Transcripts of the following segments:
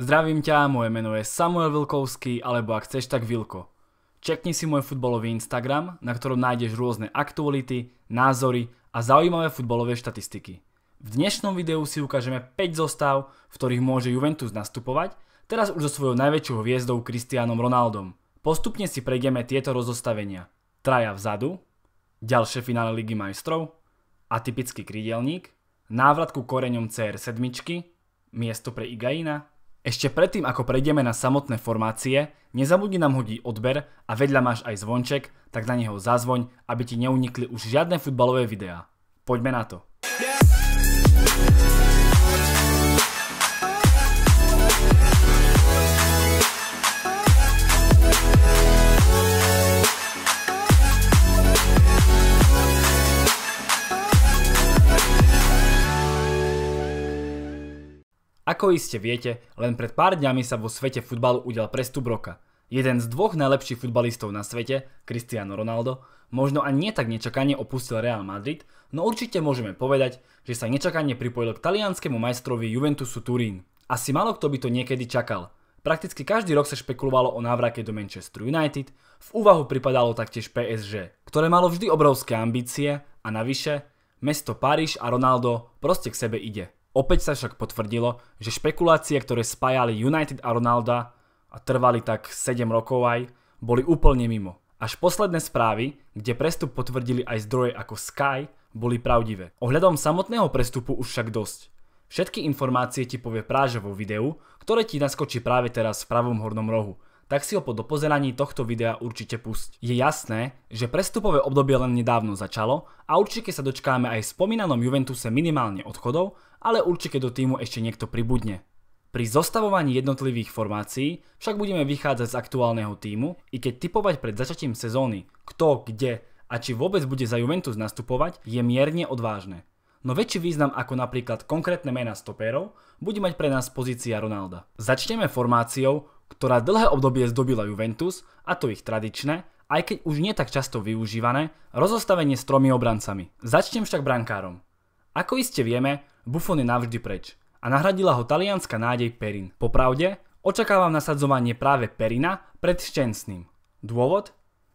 Zdravím ťa, moje meno je Samuel Vilkovský, alebo ak chceš, tak Vilko. Čekni si môj futbalový Instagram, na ktorom nájdeš rôzne aktuality, názory a zaujímavé futbalové štatistiky. V dnešnom videu si ukážeme 5 zostav, v ktorých môže Juventus nastupovať, teraz už so svojou najväčšou hviezdou Cristianom Ronaldom. Postupne si prejdeme tieto rozostavenia. Traja vzadu, ďalšie finále Ligy majstrov, atypický krídelník, návrat návratku koreňom CR7, miesto pre Igaina, ešte predtým, ako prejdeme na samotné formácie, nezabudni nám hodiť odber a vedľa máš aj zvonček, tak na neho zazvoň, aby ti neunikli už žiadne futbalové videá. Poďme na to. Ako iste viete, len pred pár dňami sa vo svete futbalu udial prestup roka. Jeden z dvoch najlepších futbalistov na svete, Cristiano Ronaldo, možno ani nie tak opustil Real Madrid, no určite môžeme povedať, že sa nečakanie pripojil k talianskému majstrovi Juventusu Turín. Asi malo kto by to niekedy čakal. Prakticky každý rok sa špekulovalo o návrake do Manchester United, v úvahu pripadalo taktiež PSG, ktoré malo vždy obrovské ambície a navyše, mesto Paríž a Ronaldo proste k sebe ide. Opäť sa však potvrdilo, že špekulácie, ktoré spájali United a Ronalda a trvali tak 7 rokov aj, boli úplne mimo. Až posledné správy, kde prestup potvrdili aj zdroje ako Sky, boli pravdivé. Ohľadom samotného prestupu už však dosť. Všetky informácie ti povie práže vo videu, ktoré ti naskočí práve teraz v pravom hornom rohu – tak si ho po dopozeraní tohto videa určite pusť. Je jasné, že prestupové obdobie len nedávno začalo a určite sa dočkáme aj v spomínanom Juventuse minimálne odchodov, ale určite do týmu ešte niekto pribudne. Pri zostavovaní jednotlivých formácií však budeme vychádzať z aktuálneho týmu, i keď typovať pred začatím sezóny, kto, kde a či vôbec bude za Juventus nastupovať, je mierne odvážne. No väčší význam ako napríklad konkrétne mena stopérov bude mať pre nás pozícia Ronalda. Začneme formáciou, ktorá dlhé obdobie zdobila Juventus, a to ich tradičné, aj keď už nie tak často využívané, rozostavenie s tromi obrancami. Začnem však brankárom. Ako iste vieme, Buffon je navždy preč a nahradila ho talianská nádej Perin. Popravde, očakávam nasadzovanie práve Perina pred Šťastným. Dôvod?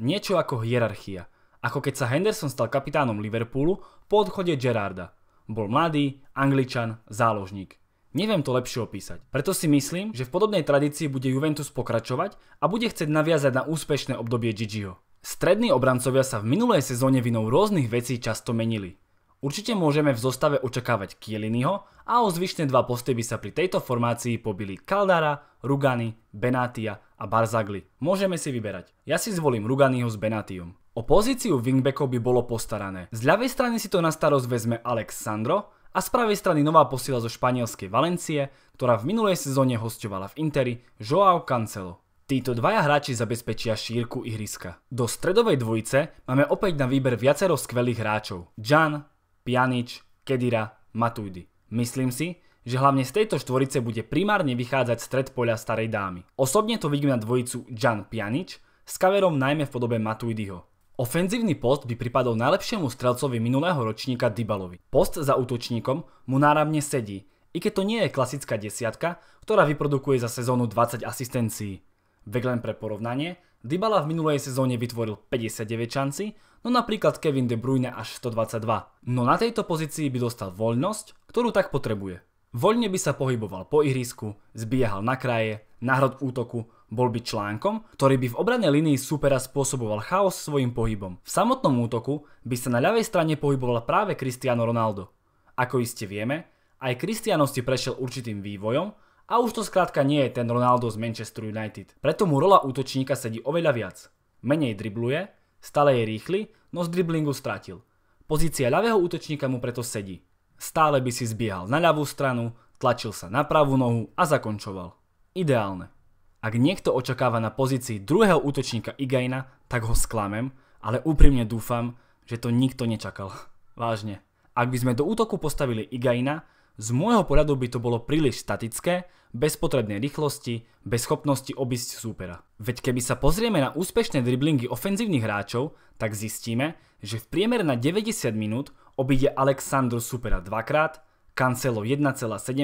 Niečo ako hierarchia. Ako keď sa Henderson stal kapitánom Liverpoolu po odchode Gerarda. Bol mladý, angličan, záložník. Neviem to lepšie opísať. Preto si myslím, že v podobnej tradícii bude Juventus pokračovať a bude chcieť naviazať na úspešné obdobie Gigiho. Strední obrancovia sa v minulej sezóne vinou rôznych vecí často menili. Určite môžeme v zostave očakávať Kieliniho a o zvyšné dva posty by sa pri tejto formácii pobili Caldara, Rugani, Benatia a Barzagli. Môžeme si vyberať. Ja si zvolím Ruganiho s Benatium. O pozíciu wingbackov by bolo postarané. Z ľavej strany si to na starosť vezme Alex Sandro, a z pravej strany nová posila zo španielskej Valencie, ktorá v minulej sezóne hostovala v Interi, Joao Cancelo. Títo dvaja hráči zabezpečia šírku ihriska. Do stredovej dvojice máme opäť na výber viacero skvelých hráčov. Jan, Pjanic, Kedira, Matuidi. Myslím si, že hlavne z tejto štvorice bude primárne vychádzať stred poľa starej dámy. Osobne to vidím na dvojicu Jan Pjanic s kaverom najmä v podobe Matuidiho. Ofenzívny post by pripadol najlepšiemu strelcovi minulého ročníka Dybalovi. Post za útočníkom mu náramne sedí, i keď to nie je klasická desiatka, ktorá vyprodukuje za sezónu 20 asistencií. Vek len pre porovnanie, Dybala v minulej sezóne vytvoril 59 šanci, no napríklad Kevin De Bruyne až 122. No na tejto pozícii by dostal voľnosť, ktorú tak potrebuje. Voľne by sa pohyboval po ihrisku, zbiehal na kraje, na hrod útoku, bol by článkom, ktorý by v obrane linii supera spôsoboval chaos svojim pohybom. V samotnom útoku by sa na ľavej strane pohyboval práve Cristiano Ronaldo. Ako iste vieme, aj Cristiano si prešiel určitým vývojom a už to skrátka nie je ten Ronaldo z Manchester United. Preto mu rola útočníka sedí oveľa viac. Menej dribluje, stále je rýchly, no z driblingu stratil. Pozícia ľavého útočníka mu preto sedí. Stále by si zbiehal na ľavú stranu, tlačil sa na pravú nohu a zakončoval. Ideálne. Ak niekto očakáva na pozícii druhého útočníka Igaina, tak ho sklamem, ale úprimne dúfam, že to nikto nečakal. Vážne. Ak by sme do útoku postavili Igaina, z môjho poradu by to bolo príliš statické, bez potrebnej rýchlosti, bez schopnosti obísť súpera. Veď keby sa pozrieme na úspešné driblingy ofenzívnych hráčov, tak zistíme, že v priemer na 90 minút obíde Aleksandru supera dvakrát, Cancelo 1,7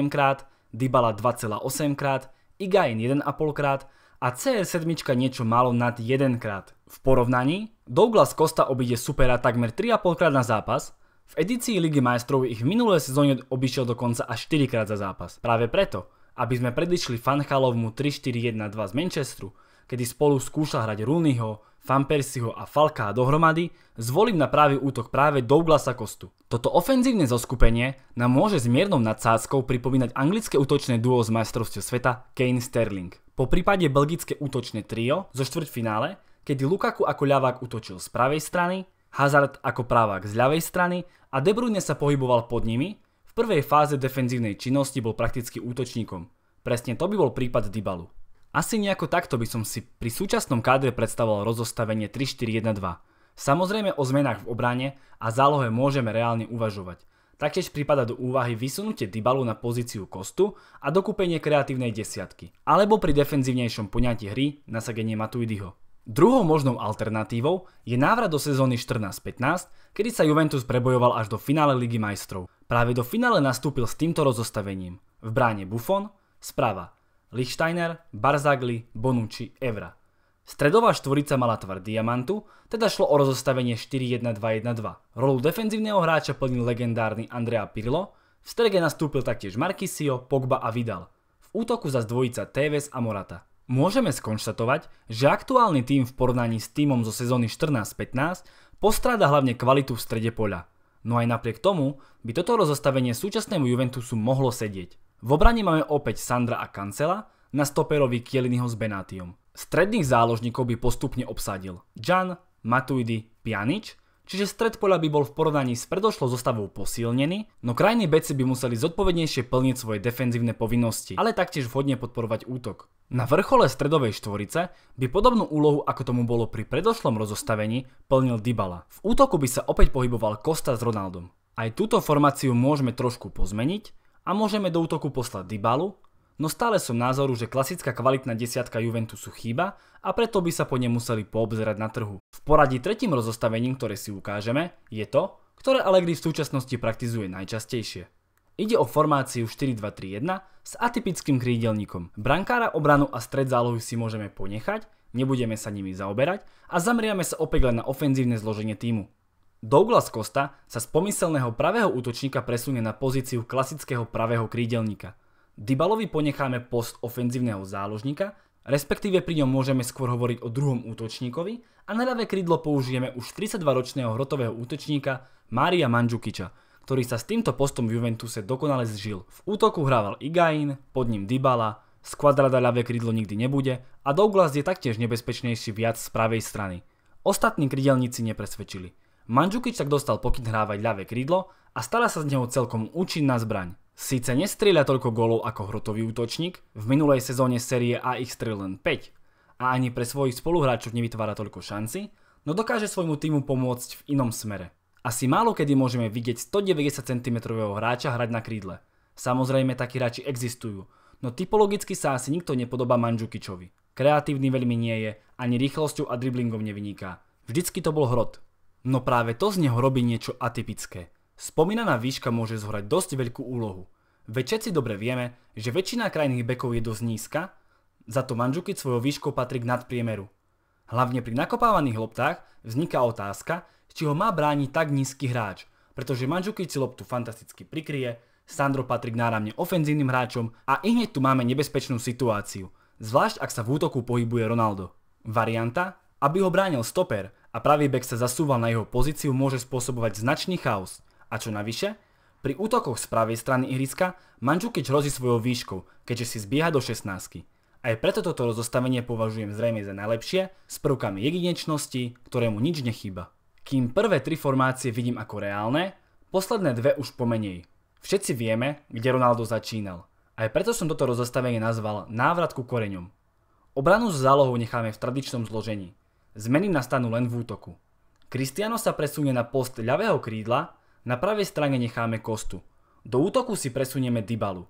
krát, Dybala 2,8 krát, Igain 1,5 krát a CR7 niečo málo nad 1 krát. V porovnaní Douglas Costa obíde supera takmer 3,5 krát na zápas, v edícii Ligy majstrov ich v minulé sezóne obišiel dokonca až 4 krát za zápas. Práve preto, aby sme predlišli Fanchalovmu 3-4-1-2 z Manchesteru, kedy spolu skúša hrať Rooneyho, Fampersiho a Falka dohromady, zvolím na pravý útok práve Douglasa Kostu. Toto ofenzívne zoskupenie nám môže s miernou nadsádzkou pripomínať anglické útočné duo z majstrovstiev sveta Kane Sterling. Po prípade belgické útočné trio zo štvrťfinále, kedy Lukaku ako ľavák útočil z pravej strany, Hazard ako právák z ľavej strany a De Bruyne sa pohyboval pod nimi, v prvej fáze defenzívnej činnosti bol prakticky útočníkom. Presne to by bol prípad Dybalu. Asi nejako takto by som si pri súčasnom kádre predstavoval rozostavenie 3-4-1-2. Samozrejme o zmenách v obrane a zálohe môžeme reálne uvažovať. Taktiež prípada do úvahy vysunutie Dybalu na pozíciu kostu a dokúpenie kreatívnej desiatky, alebo pri defenzívnejšom poňatí hry nasadenie Matuidiho. Druhou možnou alternatívou je návrat do sezóny 14-15, kedy sa Juventus prebojoval až do finále Ligy majstrov. Práve do finále nastúpil s týmto rozostavením. V bráne Buffon, sprava Lichsteiner, Barzagli, Bonucci, Evra. Stredová štvorica mala tvar diamantu, teda šlo o rozostavenie 4-1-2-1-2. Rolu defenzívneho hráča plnil legendárny Andrea Pirlo, v strede nastúpil taktiež Markisio, Pogba a Vidal. V útoku za dvojica Tevez a Morata. Môžeme skonštatovať, že aktuálny tým v porovnaní s týmom zo sezóny 14-15 postráda hlavne kvalitu v strede poľa. No aj napriek tomu by toto rozostavenie súčasnému Juventusu mohlo sedieť. V obrane máme opäť Sandra a Kancela, na stoperovi Kieliniho s Benatium. Stredných záložníkov by postupne obsadil Jan, Matuidi, Pjanič, čiže stred poľa by bol v porovnaní s predošlou zostavou posilnený, no krajní beci by museli zodpovednejšie plniť svoje defenzívne povinnosti, ale taktiež vhodne podporovať útok. Na vrchole stredovej štvorice by podobnú úlohu, ako tomu bolo pri predošlom rozostavení, plnil Dybala. V útoku by sa opäť pohyboval Kosta s Ronaldom. Aj túto formáciu môžeme trošku pozmeniť, a môžeme do útoku poslať Dybalu, no stále som názoru, že klasická kvalitná desiatka Juventusu chýba a preto by sa po ne museli poobzerať na trhu. V poradí tretím rozostavením, ktoré si ukážeme, je to, ktoré Allegri v súčasnosti praktizuje najčastejšie. Ide o formáciu 4-2-3-1 s atypickým krídelníkom. Brankára, obranu a stred zálohy si môžeme ponechať, nebudeme sa nimi zaoberať a zamriame sa opäť len na ofenzívne zloženie týmu. Douglas Costa sa z pomyselného pravého útočníka presunie na pozíciu klasického pravého krídelníka. Dybalovi ponecháme post ofenzívneho záložníka, respektíve pri ňom môžeme skôr hovoriť o druhom útočníkovi a na ľavé krídlo použijeme už 32-ročného hrotového útočníka Mária Mandžukiča, ktorý sa s týmto postom v Juventuse dokonale zžil. V útoku hrával Igain, pod ním Dybala, z ľavé krídlo nikdy nebude a Douglas je taktiež nebezpečnejší viac z pravej strany. Ostatní krydelníci nepresvedčili. Mandžukič tak dostal pokyn hrávať ľavé krídlo a stala sa z neho celkom účinná zbraň. Síce nestrieľa toľko golov ako hrotový útočník, v minulej sezóne série A ich strieľ len 5 a ani pre svojich spoluhráčov nevytvára toľko šanci, no dokáže svojmu týmu pomôcť v inom smere. Asi málo kedy môžeme vidieť 190 cm hráča hrať na krídle. Samozrejme takí hráči existujú, no typologicky sa asi nikto nepodobá Mandžukičovi. Kreatívny veľmi nie je, ani rýchlosťou a driblingom nevyniká. Vždycky to bol hrot, No práve to z neho robí niečo atypické. Spomínaná výška môže zohrať dosť veľkú úlohu. Veď všetci dobre vieme, že väčšina krajných bekov je dosť nízka, za to manžuky svojou výškou patrí k nadpriemeru. Hlavne pri nakopávaných loptách vzniká otázka, či ho má brániť tak nízky hráč, pretože Mandžukic si loptu fantasticky prikrie, Sandro patrí k náramne ofenzívnym hráčom a i hneď tu máme nebezpečnú situáciu, zvlášť ak sa v útoku pohybuje Ronaldo. Varianta? Aby ho bránil stoper, a pravý bek sa zasúval na jeho pozíciu môže spôsobovať značný chaos. A čo navyše? Pri útokoch z pravej strany ihriska Mandžukič hrozí svojou výškou, keďže si zbieha do 16. Aj preto toto rozostavenie považujem zrejme za najlepšie, s prvkami jedinečnosti, ktorému nič nechýba. Kým prvé tri formácie vidím ako reálne, posledné dve už pomenej. Všetci vieme, kde Ronaldo začínal. Aj preto som toto rozostavenie nazval návrat ku koreňom. Obranu s zálohou necháme v tradičnom zložení. Zmeny nastanú len v útoku. Cristiano sa presunie na post ľavého krídla, na pravej strane necháme Kostu. Do útoku si presunieme Dybalu.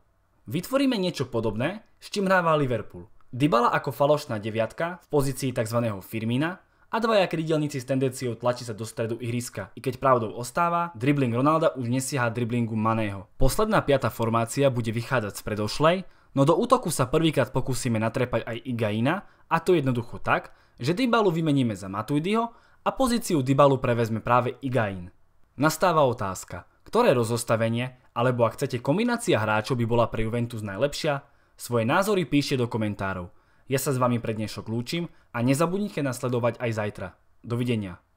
Vytvoríme niečo podobné, s čím hráva Liverpool. Dybala ako falošná deviatka v pozícii tzv. Firmina a dvaja krídelníci s tendenciou tlačí sa do stredu ihriska. I keď pravdou ostáva, dribling Ronalda už nesieha driblingu Maného. Posledná piata formácia bude vychádzať z predošlej, no do útoku sa prvýkrát pokúsime natrepať aj Igaina a to jednoducho tak, že Dybalu vymeníme za Matuidiho a pozíciu Dybalu prevezme práve Igain. Nastáva otázka, ktoré rozostavenie, alebo ak chcete kombinácia hráčov by bola pre Juventus najlepšia, svoje názory píšte do komentárov. Ja sa s vami pre dnešok lúčim a nezabudnite nasledovať aj zajtra. Dovidenia.